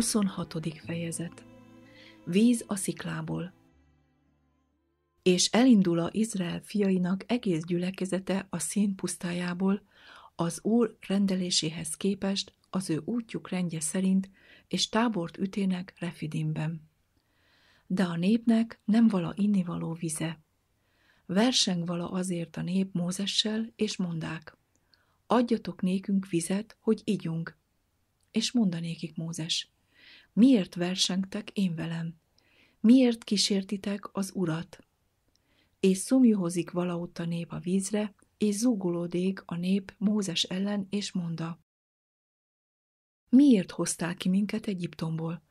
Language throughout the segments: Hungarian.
26. fejezet Víz a sziklából És elindul a Izrael fiainak egész gyülekezete a szín pusztájából, az Úr rendeléséhez képest az ő útjuk rendje szerint, és tábort ütének Refidimben. De a népnek nem vala innivaló vize. Verseng vala azért a nép Mózessel, és mondák, adjatok nékünk vizet, hogy ígyunk. És mondanékik Mózes, Miért versengtek én velem? Miért kísértitek az urat? És szomjuhozik valahott a nép a vízre, és zúgulódik a nép Mózes ellen, és monda. Miért hoztál ki minket Egyiptomból?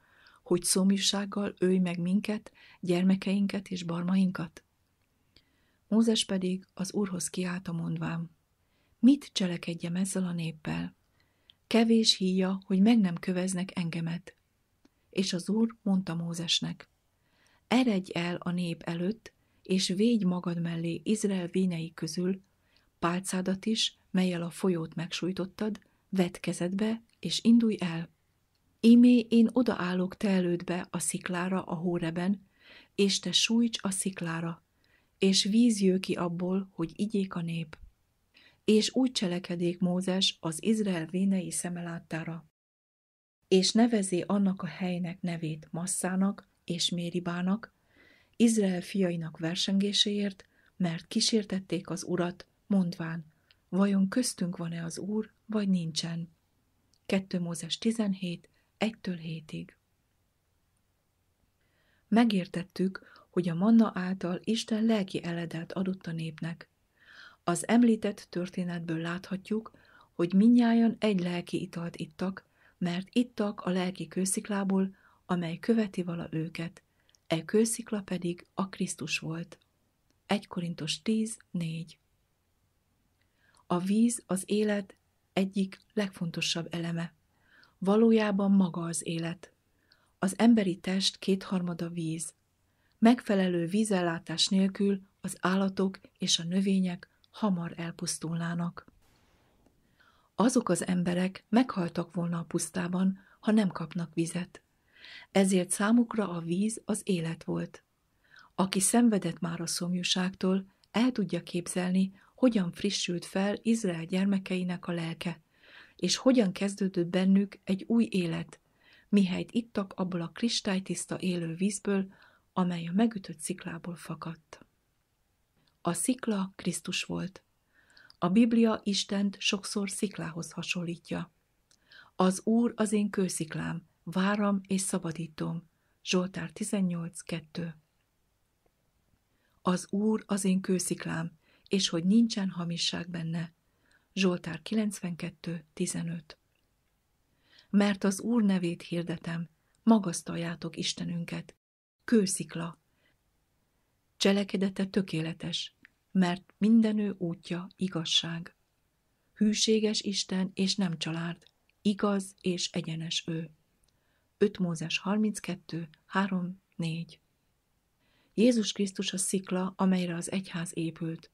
Hogy szomjúsággal ölj meg minket, gyermekeinket és barmainkat? Mózes pedig az úrhoz kiállt a mondvám. Mit cselekedjem ezzel a néppel? Kevés híja, hogy meg nem köveznek engemet és az Úr mondta Mózesnek, Eredj el a nép előtt, és védj magad mellé Izrael vénei közül, pálcádat is, melyel a folyót megsújtottad, vedd kezedbe, és indulj el. Ímé én odaállok te elődbe a sziklára a hóreben, és te sújts a sziklára, és víz jő ki abból, hogy igyék a nép. És úgy cselekedék Mózes az Izrael vénei szemelátára és nevezi annak a helynek nevét Masszának és Méribának, Izrael fiainak versengéséért, mert kísértették az urat, mondván, vajon köztünk van-e az úr, vagy nincsen. 2 Mózes 17, 1 7-ig. Megértettük, hogy a manna által Isten lelki eledelt adott a népnek. Az említett történetből láthatjuk, hogy minnyáján egy lelki italt ittak, mert ittak a lelki kősziklából, amely követi vala őket, e kőszikla pedig a Krisztus volt. 1 Korintos 4 A víz az élet egyik legfontosabb eleme. Valójában maga az élet. Az emberi test kétharmada víz. Megfelelő vízellátás nélkül az állatok és a növények hamar elpusztulnának. Azok az emberek meghaltak volna a pusztában, ha nem kapnak vizet. Ezért számukra a víz az élet volt. Aki szenvedett már a szomjúságtól, el tudja képzelni, hogyan frissült fel Izrael gyermekeinek a lelke, és hogyan kezdődött bennük egy új élet, mihelyt ittak abból a kristálytiszta élő vízből, amely a megütött sziklából fakadt. A szikla Krisztus volt. A Biblia Istent sokszor sziklához hasonlítja. Az Úr az én kősziklám, váram és szabadítom. Zsoltár 18.2 Az Úr az én kősziklám, és hogy nincsen hamisság benne. Zsoltár 92.15 Mert az Úr nevét hirdetem, magasztaljátok Istenünket. Kőszikla. Cselekedete tökéletes, mert mindenő útja igazság. Hűséges Isten és nem család, igaz és egyenes ő. 5 Mózes 32, 3, 4 Jézus Krisztus a szikla, amelyre az egyház épült.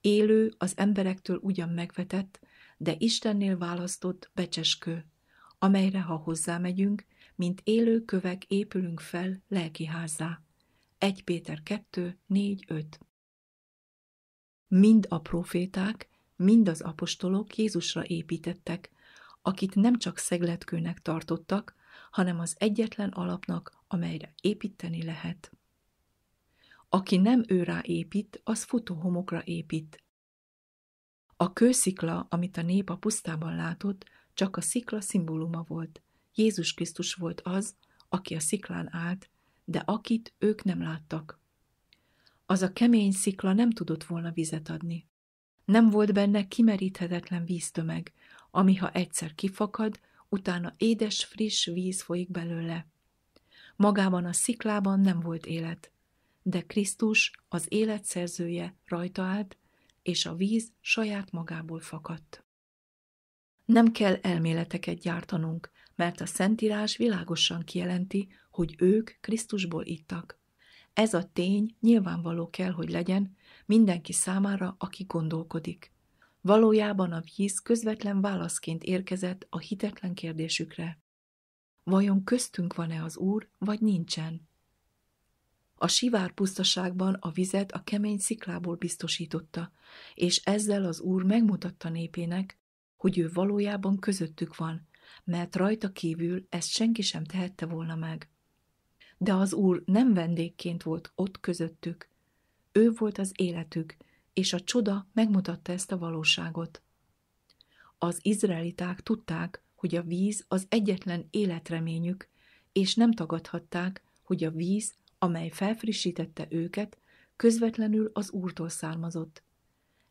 Élő, az emberektől ugyan megvetett, de Istennél választott becseskő, amelyre, ha hozzámegyünk, mint élő kövek épülünk fel lelkiházzá. 1 Péter 2, 4, 5 Mind a proféták, mind az apostolok Jézusra építettek, akit nem csak szegletkőnek tartottak, hanem az egyetlen alapnak, amelyre építeni lehet. Aki nem őrá épít, az futó homokra épít. A kőszikla, amit a nép a pusztában látott, csak a szikla szimbóluma volt. Jézus Krisztus volt az, aki a sziklán állt, de akit ők nem láttak az a kemény szikla nem tudott volna vizet adni. Nem volt benne kimeríthetetlen víztömeg, ami ha egyszer kifakad, utána édes, friss víz folyik belőle. Magában a sziklában nem volt élet, de Krisztus, az élet szerzője, rajta állt, és a víz saját magából fakadt. Nem kell elméleteket gyártanunk, mert a Szentírás világosan kijelenti, hogy ők Krisztusból ittak. Ez a tény nyilvánvaló kell, hogy legyen mindenki számára, aki gondolkodik. Valójában a víz közvetlen válaszként érkezett a hitetlen kérdésükre. Vajon köztünk van-e az Úr, vagy nincsen? A sivár pusztaságban a vizet a kemény sziklából biztosította, és ezzel az Úr megmutatta népének, hogy ő valójában közöttük van, mert rajta kívül ezt senki sem tehette volna meg de az Úr nem vendégként volt ott közöttük. Ő volt az életük, és a csoda megmutatta ezt a valóságot. Az izraeliták tudták, hogy a víz az egyetlen életreményük, és nem tagadhatták, hogy a víz, amely felfrissítette őket, közvetlenül az Úrtól származott.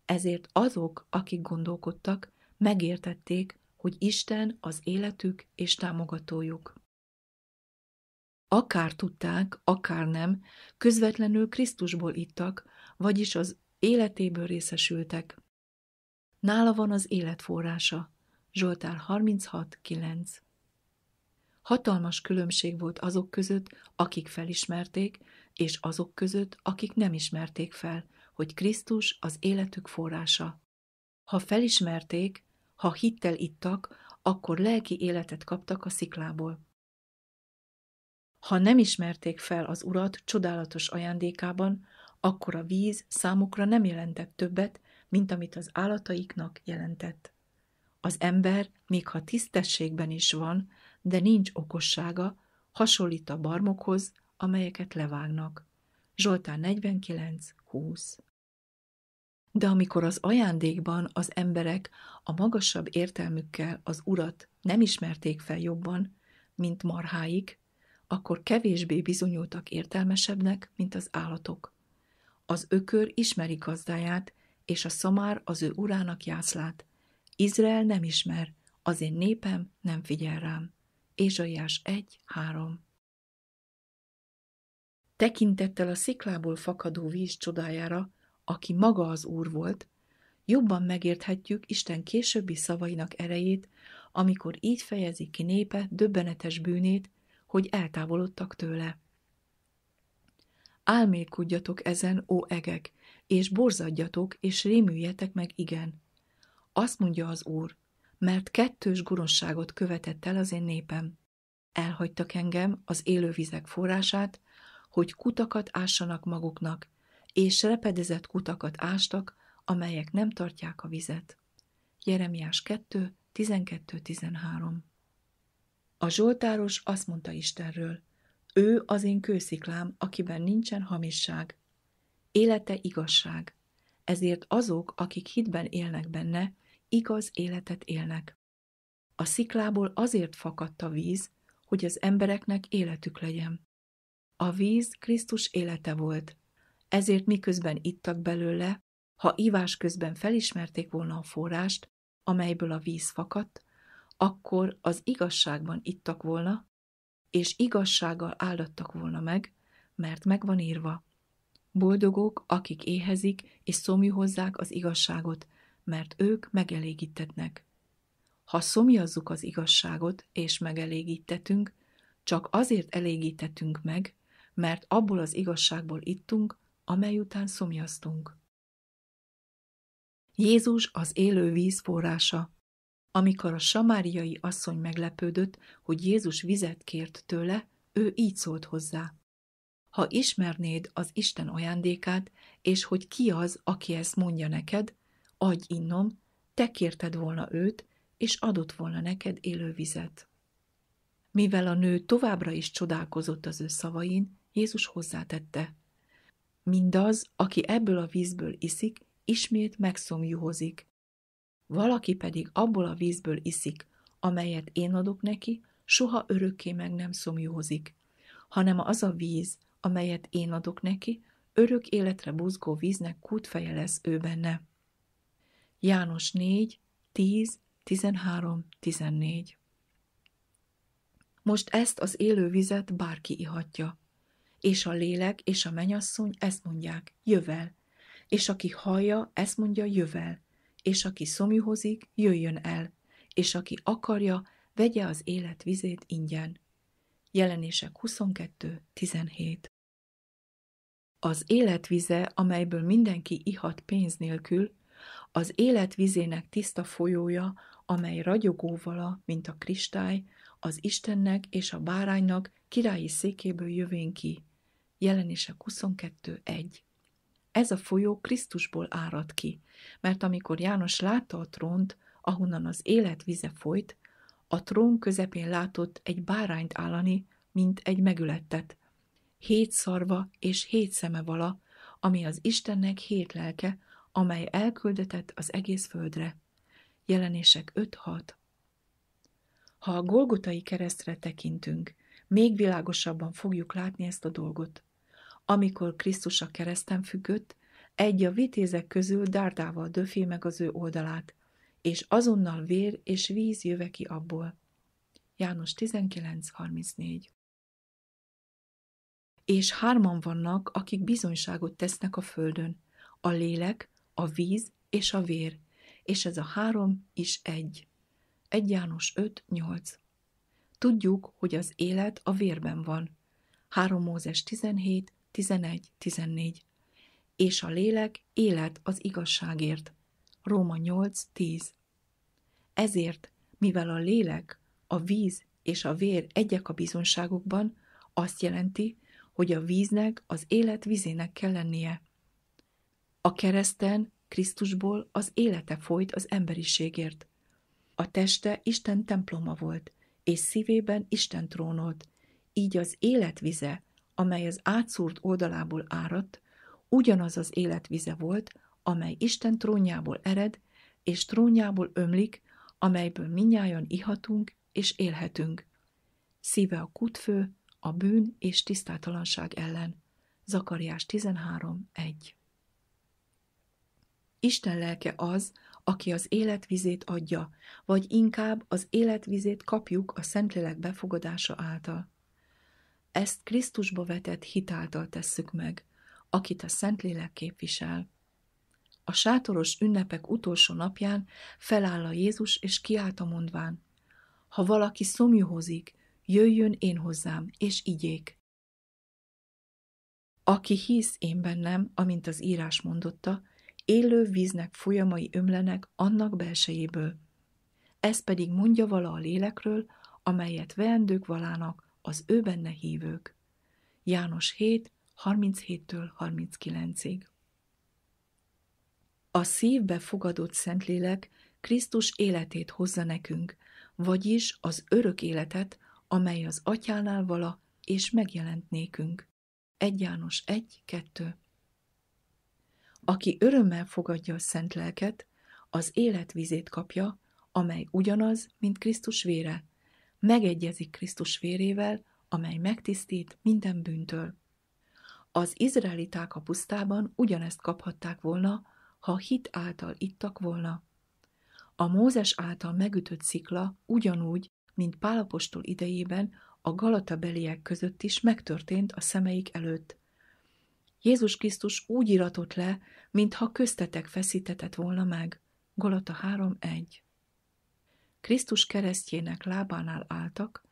Ezért azok, akik gondolkodtak, megértették, hogy Isten az életük és támogatójuk. Akár tudták, akár nem, közvetlenül Krisztusból ittak, vagyis az életéből részesültek. Nála van az élet forrása. Zsoltár 36.9 Hatalmas különbség volt azok között, akik felismerték, és azok között, akik nem ismerték fel, hogy Krisztus az életük forrása. Ha felismerték, ha hittel ittak, akkor lelki életet kaptak a sziklából. Ha nem ismerték fel az urat csodálatos ajándékában, akkor a víz számukra nem jelentett többet, mint amit az állataiknak jelentett. Az ember, még ha tisztességben is van, de nincs okossága, hasonlít a barmokhoz, amelyeket levágnak. Zsoltán 49. 20. De amikor az ajándékban az emberek a magasabb értelmükkel az urat nem ismerték fel jobban, mint marháik, akkor kevésbé bizonyultak értelmesebbnek, mint az állatok. Az ökör ismeri gazdáját, és a szamár az ő urának jászlát. Izrael nem ismer, az én népem nem figyel rám. Ézsaiás 1.3 Tekintettel a sziklából fakadó víz csodájára, aki maga az Úr volt, jobban megérthetjük Isten későbbi szavainak erejét, amikor így fejezi ki népe döbbenetes bűnét hogy eltávolodtak tőle. Álmélkodjatok ezen, ó egek, és borzadjatok, és rémüljetek meg igen. Azt mondja az Úr, mert kettős gonoszságot követett el az én népem. Elhagytak engem, az élővizek forrását, hogy kutakat ássanak maguknak, és repedezett kutakat ástak, amelyek nem tartják a vizet. Jeremiás 2, 12-13 a Zsoltáros azt mondta Istenről, ő az én kősziklám, akiben nincsen hamisság. Élete igazság, ezért azok, akik hitben élnek benne, igaz életet élnek. A sziklából azért fakadt a víz, hogy az embereknek életük legyen. A víz Krisztus élete volt, ezért miközben ittak belőle, ha ivás közben felismerték volna a forrást, amelyből a víz fakadt, akkor az igazságban ittak volna, és igazsággal áldottak volna meg, mert megvan írva. Boldogok, akik éhezik és szomjúhozzák az igazságot, mert ők megelégítetnek. Ha szomjazzuk az igazságot és megelégítetünk, csak azért elégítetünk meg, mert abból az igazságból ittunk, amely után szomjaztunk. Jézus az élő víz forrása. Amikor a samáriai asszony meglepődött, hogy Jézus vizet kért tőle, ő így szólt hozzá. Ha ismernéd az Isten ajándékát, és hogy ki az, aki ezt mondja neked, adj innom, te kérted volna őt, és adott volna neked élő vizet. Mivel a nő továbbra is csodálkozott az ő szavain, Jézus hozzátette. Mindaz, aki ebből a vízből iszik, ismét megszomjúhozik, valaki pedig abból a vízből iszik, amelyet én adok neki, soha örökké meg nem szomjózik, hanem az a víz, amelyet én adok neki, örök életre buzgó víznek kútfeje lesz ő benne. János 4, 10, 13, 14 Most ezt az élő vizet bárki ihatja, és a lélek és a menyasszony ezt mondják, jövel, és aki hallja, ezt mondja, jövel, és aki szomjuhozik, jöjjön el, és aki akarja, vegye az élet vizét ingyen. Jelenések 22.17 Az életvize, amelyből mindenki ihat pénz nélkül, az életvizének tiszta folyója, amely ragyogóvala, mint a kristály, az Istennek és a báránynak királyi székéből jövén ki. Jelenések 22.1 ez a folyó Krisztusból árad ki, mert amikor János látta a trónt, ahonnan az élet vize folyt, a trón közepén látott egy bárányt állani, mint egy megülettet. Hét szarva és hét szeme vala, ami az Istennek hét lelke, amely elküldetett az egész földre. Jelenések 5-6 Ha a Golgotai keresztre tekintünk, még világosabban fogjuk látni ezt a dolgot. Amikor Krisztus a kereszten függött, egy a vitézek közül dárdával döfi meg az ő oldalát, és azonnal vér és víz jöve ki abból. János 19.34 És hárman vannak, akik bizonyságot tesznek a földön, a lélek, a víz és a vér, és ez a három is egy. 1 János 5.8 Tudjuk, hogy az élet a vérben van. 3 Mózes 17, 11-14. És a lélek élet az igazságért. Róma 8-10. Ezért, mivel a lélek, a víz és a vér egyek a bizonságokban, azt jelenti, hogy a víznek az élet vizének kell lennie. A kereszten Krisztusból az élete folyt az emberiségért. A teste Isten temploma volt, és szívében Isten trónolt, így az életvize, amely az átszúrt oldalából áradt, ugyanaz az életvize volt, amely Isten trónjából ered, és trónjából ömlik, amelyből minnyáján ihatunk és élhetünk. Szíve a kutfő, a bűn és tisztátalanság ellen. Zakariás 13.1 Isten lelke az, aki az életvizét adja, vagy inkább az életvizét kapjuk a Szentlélek befogadása által. Ezt Krisztusba vetett hitáltal tesszük meg, akit a Szentlélek képvisel. A sátoros ünnepek utolsó napján feláll a Jézus, és kiállt a mondván, ha valaki szomjuhozik, jöjjön én hozzám, és igyék. Aki hisz én bennem, amint az írás mondotta, élő víznek folyamai ömlenek annak belsejéből. Ez pedig mondja vala a lélekről, amelyet veendők valának, az ő benne hívők. János 7, 37-től 39-ig. A szívbe fogadott Szentlélek Krisztus életét hozza nekünk, vagyis az örök életet, amely az atyánál vala és megjelent nékünk. 1 János 1, 2 Aki örömmel fogadja a szent lelket, az életvizét kapja, amely ugyanaz, mint Krisztus vére, megegyezik Krisztus vérével, amely megtisztít minden bűntől. Az izraeliták a pusztában ugyanezt kaphatták volna, ha hit által ittak volna. A Mózes által megütött szikla ugyanúgy, mint Pálapostól idejében a Galata beliek között is megtörtént a szemeik előtt. Jézus Krisztus úgy iratott le, mintha köztetek feszítetett volna meg. Galata 3.1 Krisztus keresztjének lábánál álltak,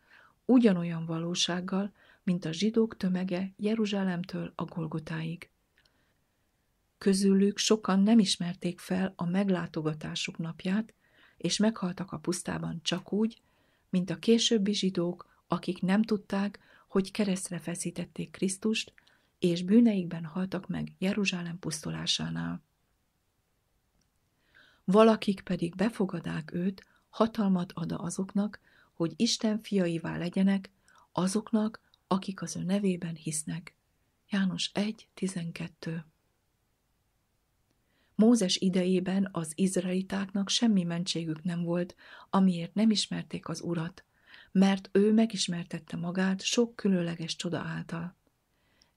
ugyanolyan valósággal, mint a zsidók tömege Jeruzsálemtől a Golgotáig. Közülük sokan nem ismerték fel a meglátogatásuk napját, és meghaltak a pusztában csak úgy, mint a későbbi zsidók, akik nem tudták, hogy keresztre feszítették Krisztust, és bűneikben haltak meg Jeruzsálem pusztulásánál. Valakik pedig befogadák őt hatalmat ad azoknak, hogy Isten fiaivá legyenek, azoknak, akik az ő nevében hisznek. János 1.12 Mózes idejében az izraelitáknak semmi mentségük nem volt, amiért nem ismerték az Urat, mert ő megismertette magát sok különleges csoda által.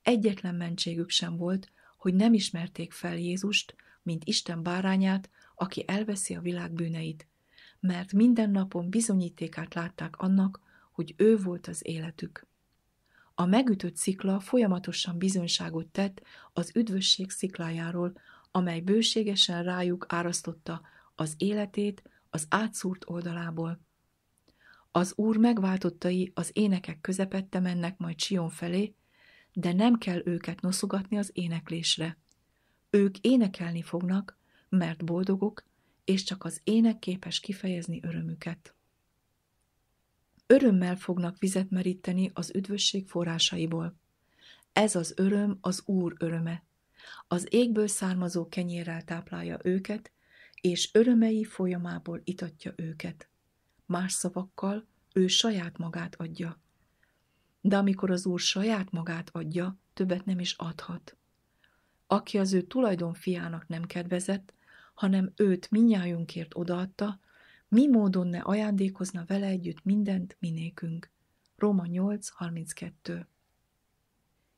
Egyetlen mentségük sem volt, hogy nem ismerték fel Jézust, mint Isten bárányát, aki elveszi a világ bűneit, mert minden napon bizonyítékát látták annak, hogy ő volt az életük. A megütött szikla folyamatosan bizonyságot tett az üdvösség sziklájáról, amely bőségesen rájuk árasztotta az életét az átszúrt oldalából. Az Úr megváltottai az énekek közepette mennek majd Sion felé, de nem kell őket noszogatni az éneklésre. Ők énekelni fognak, mert boldogok, és csak az ének képes kifejezni örömüket. Örömmel fognak vizet meríteni az üdvösség forrásaiból. Ez az öröm az Úr öröme. Az égből származó kenyérrel táplálja őket, és örömei folyamából itatja őket. Más szavakkal ő saját magát adja. De amikor az Úr saját magát adja, többet nem is adhat. Aki az ő tulajdon fiának nem kedvezett, hanem őt minnyájunkért odaadta, mi módon ne ajándékozna vele együtt mindent minékünk. Róma 8.32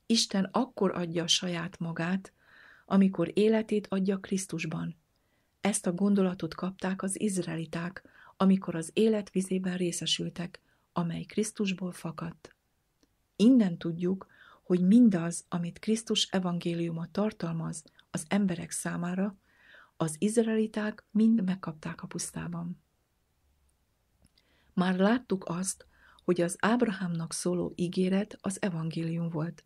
Isten akkor adja a saját magát, amikor életét adja Krisztusban. Ezt a gondolatot kapták az izraeliták, amikor az életvizében részesültek, amely Krisztusból fakadt. Innen tudjuk, hogy mindaz, amit Krisztus evangéliuma tartalmaz az emberek számára, az izraeliták mind megkapták a pusztában. Már láttuk azt, hogy az Ábrahámnak szóló ígéret az evangélium volt.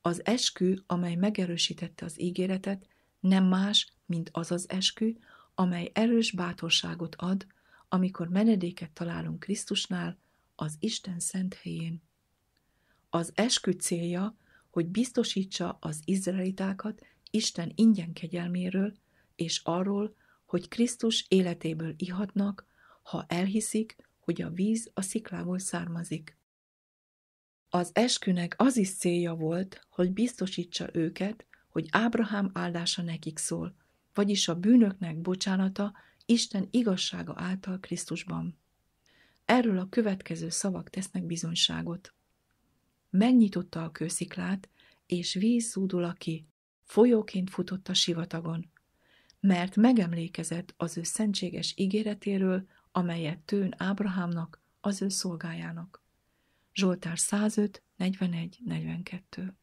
Az eskü, amely megerősítette az ígéretet, nem más, mint az az eskü, amely erős bátorságot ad, amikor menedéket találunk Krisztusnál, az Isten szent helyén. Az eskü célja, hogy biztosítsa az izraelitákat Isten ingyen kegyelméről, és arról, hogy Krisztus életéből ihatnak, ha elhiszik, hogy a víz a sziklából származik. Az eskünek az is célja volt, hogy biztosítsa őket, hogy Ábrahám áldása nekik szól, vagyis a bűnöknek bocsánata Isten igazsága által Krisztusban. Erről a következő szavak tesznek bizonyságot. Megnyitotta a kősziklát, és víz szúdul ki, folyóként futott a sivatagon mert megemlékezett az ő szentséges ígéretéről, amelyet tőn Ábrahámnak, az ő szolgájának. Zsoltár 105, 41, 42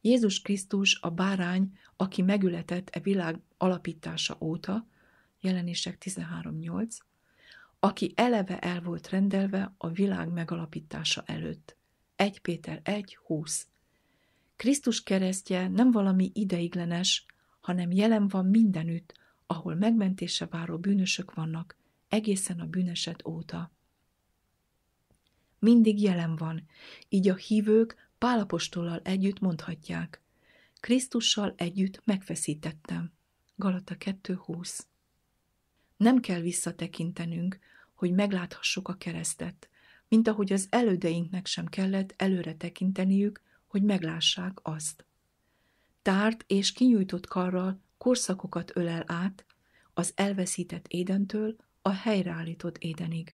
Jézus Krisztus a bárány, aki megületett e világ alapítása óta, jelenések 13.8, aki eleve el volt rendelve a világ megalapítása előtt. 1 Péter 1.20 Krisztus keresztje nem valami ideiglenes, hanem jelen van mindenütt, ahol megmentése váró bűnösök vannak, egészen a bűneset óta. Mindig jelen van, így a hívők pálapostollal együtt mondhatják. Krisztussal együtt megfeszítettem. Galata 2.20 Nem kell visszatekintenünk, hogy megláthassuk a keresztet, mint ahogy az elődeinknek sem kellett előre tekinteniük, hogy meglássák azt tárt és kinyújtott karral korszakokat ölel át, az elveszített édentől a helyreállított édenig.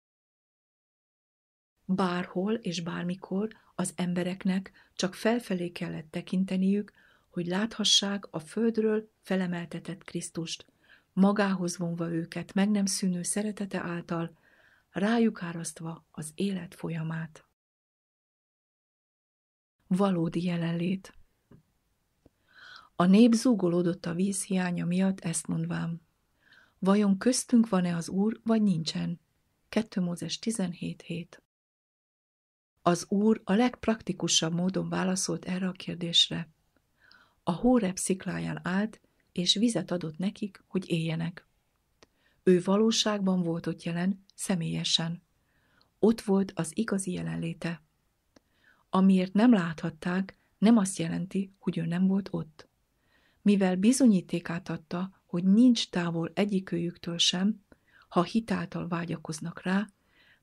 Bárhol és bármikor az embereknek csak felfelé kellett tekinteniük, hogy láthassák a földről felemeltetett Krisztust, magához vonva őket meg nem szűnő szeretete által, rájuk árasztva az élet folyamát. Valódi jelenlét a nép zúgolódott a víz hiánya miatt, ezt mondvám. Vajon köztünk van-e az Úr, vagy nincsen? 2 Mózes 17.7 Az Úr a legpraktikusabb módon válaszolt erre a kérdésre. A hórep szikláján állt, és vizet adott nekik, hogy éljenek. Ő valóságban volt ott jelen, személyesen. Ott volt az igazi jelenléte. Amiért nem láthatták, nem azt jelenti, hogy ő nem volt ott mivel bizonyítékát adta, hogy nincs távol egyikőjüktől sem, ha hitáltal vágyakoznak rá,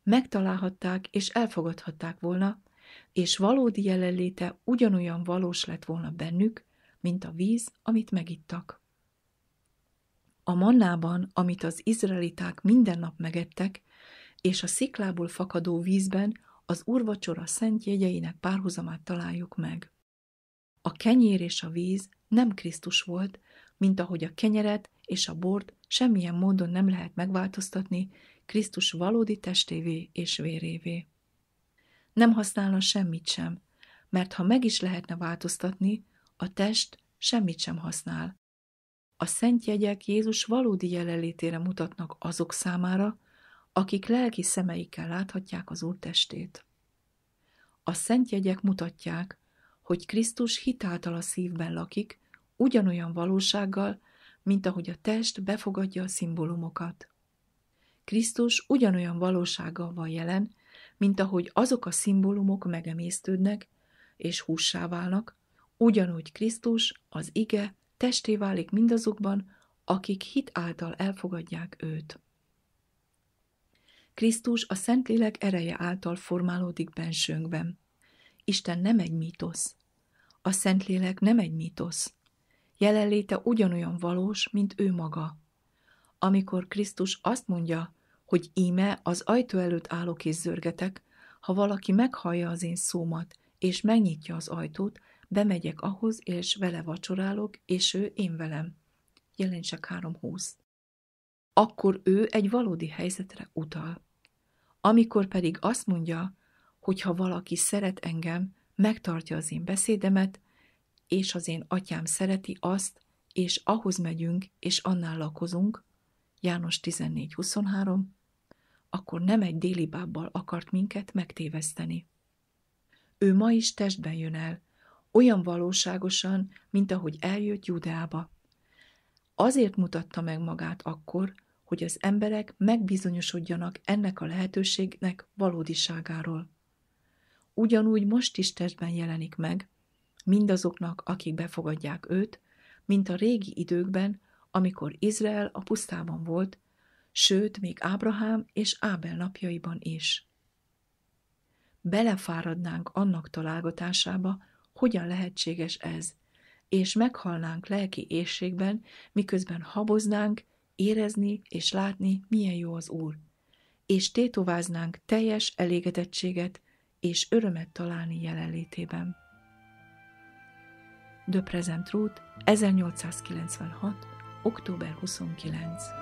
megtalálhatták és elfogadhatták volna, és valódi jelenléte ugyanolyan valós lett volna bennük, mint a víz, amit megittak. A mannában, amit az izraeliták minden nap megettek, és a sziklából fakadó vízben az urvacsora szent jegyeinek párhuzamát találjuk meg. A kenyér és a víz nem Krisztus volt, mint ahogy a kenyeret és a bort semmilyen módon nem lehet megváltoztatni Krisztus valódi testévé és vérévé. Nem használna semmit sem, mert ha meg is lehetne változtatni, a test semmit sem használ. A szent jegyek Jézus valódi jelenlétére mutatnak azok számára, akik lelki szemeikkel láthatják az Úr testét. A szent jegyek mutatják, hogy Krisztus hitáltal a szívben lakik, ugyanolyan valósággal, mint ahogy a test befogadja a szimbólumokat. Krisztus ugyanolyan valósággal van jelen, mint ahogy azok a szimbólumok megemésztődnek és hússá válnak, ugyanúgy Krisztus, az ige, testé válik mindazokban, akik hit által elfogadják őt. Krisztus a Szentlélek ereje által formálódik bensőnkben. Isten nem egy mítosz. A Szentlélek nem egy mítosz. Jelenléte ugyanolyan valós, mint ő maga. Amikor Krisztus azt mondja, hogy íme az ajtó előtt állok és zörgetek, ha valaki meghallja az én szómat, és megnyitja az ajtót, bemegyek ahhoz, és vele vacsorálok, és ő én velem. Jelenések 3.20 Akkor ő egy valódi helyzetre utal. Amikor pedig azt mondja, hogy ha valaki szeret engem, megtartja az én beszédemet, és az én atyám szereti azt, és ahhoz megyünk, és annál lakozunk, János 14.23, akkor nem egy déli bábbal akart minket megtéveszteni. Ő ma is testben jön el, olyan valóságosan, mint ahogy eljött Judeába. Azért mutatta meg magát akkor, hogy az emberek megbizonyosodjanak ennek a lehetőségnek valódiságáról ugyanúgy most is testben jelenik meg, mindazoknak, akik befogadják őt, mint a régi időkben, amikor Izrael a pusztában volt, sőt, még Ábrahám és Ábel napjaiban is. Belefáradnánk annak találgatásába, hogyan lehetséges ez, és meghalnánk lelki ésségben, miközben haboznánk, érezni és látni, milyen jó az Úr, és tétováznánk teljes elégedettséget és örömet találni jelenlétében. The Present 1896. október 29